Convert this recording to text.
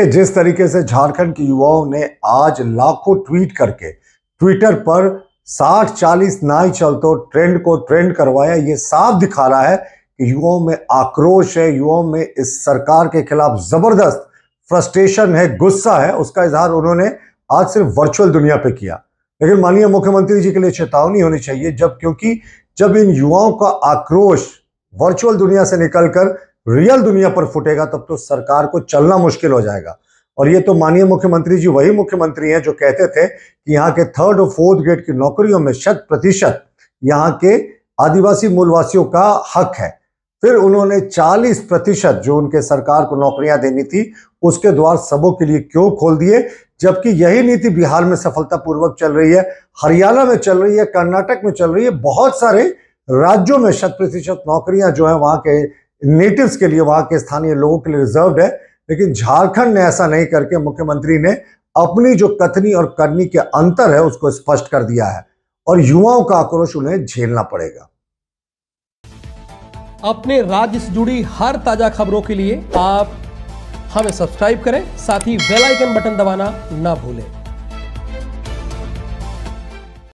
कि जिस तरीके से झारखंड के युवाओं ने आज लाखों ट्वीट करके ट्विटर पर साठ चालीस नाई चलतो ट्रेंड को ट्रेंड करवाया ये साफ दिखा रहा है कि युवाओं में आक्रोश है युवाओं में इस सरकार के खिलाफ जबरदस्त फ्रस्ट्रेशन है गुस्सा है उसका इजहार उन्होंने आज सिर्फ वर्चुअल दुनिया पे किया लेकिन माननीय मुख्यमंत्री जी के लिए चेतावनी होनी चाहिए जब क्योंकि जब इन युवाओं का आक्रोश वर्चुअल दुनिया से निकलकर रियल दुनिया पर फूटेगा तब तो सरकार को चलना मुश्किल हो जाएगा और ये तो माननीय मुख्यमंत्री जी वही मुख्यमंत्री हैं जो कहते थे कि यहाँ के थर्ड और फोर्थ ग्रेड की नौकरियों में शत प्रतिशत यहाँ के आदिवासी मूलवासियों का हक है फिर उन्होंने 40 प्रतिशत जो उनके सरकार को नौकरियां देनी थी उसके द्वार सबों के लिए क्यों खोल दिए जबकि यही नीति बिहार में सफलतापूर्वक चल रही है हरियाणा में चल रही है कर्नाटक में चल रही है बहुत सारे राज्यों में शत प्रतिशत नौकरियां जो है वहां के नेटिव्स के लिए वहाँ के स्थानीय लोगों के लिए रिजर्व है लेकिन झारखंड ने ऐसा नहीं करके मुख्यमंत्री ने अपनी जो कथनी और करनी के अंतर है उसको स्पष्ट कर दिया है और युवाओं का आक्रोश उन्हें झेलना पड़ेगा अपने राज्य से जुड़ी हर ताजा खबरों के लिए आप हमें सब्सक्राइब करें साथ ही बेल आइकन बटन दबाना ना भूलें